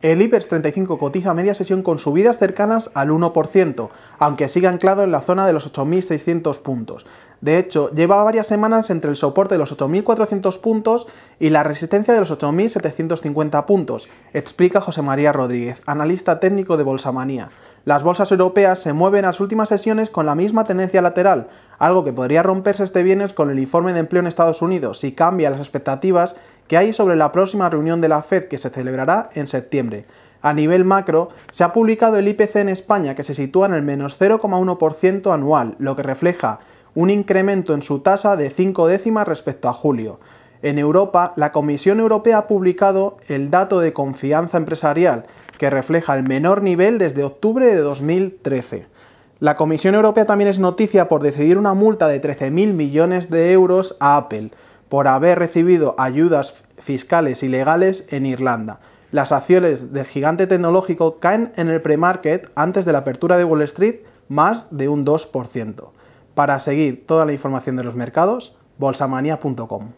El IBEX 35 cotiza a media sesión con subidas cercanas al 1%, aunque sigue anclado en la zona de los 8.600 puntos. De hecho, lleva varias semanas entre el soporte de los 8.400 puntos y la resistencia de los 8.750 puntos, explica José María Rodríguez, analista técnico de Bolsamanía. Las bolsas europeas se mueven a las últimas sesiones con la misma tendencia lateral, algo que podría romperse este viernes con el informe de empleo en Estados Unidos si cambia las expectativas que hay sobre la próxima reunión de la Fed que se celebrará en septiembre. A nivel macro, se ha publicado el IPC en España que se sitúa en el menos 0,1% anual, lo que refleja un incremento en su tasa de 5 décimas respecto a julio. En Europa, la Comisión Europea ha publicado el dato de confianza empresarial, que refleja el menor nivel desde octubre de 2013. La Comisión Europea también es noticia por decidir una multa de 13.000 millones de euros a Apple, por haber recibido ayudas fiscales ilegales en Irlanda. Las acciones del gigante tecnológico caen en el pre-market antes de la apertura de Wall Street más de un 2%. Para seguir toda la información de los mercados, bolsamania.com.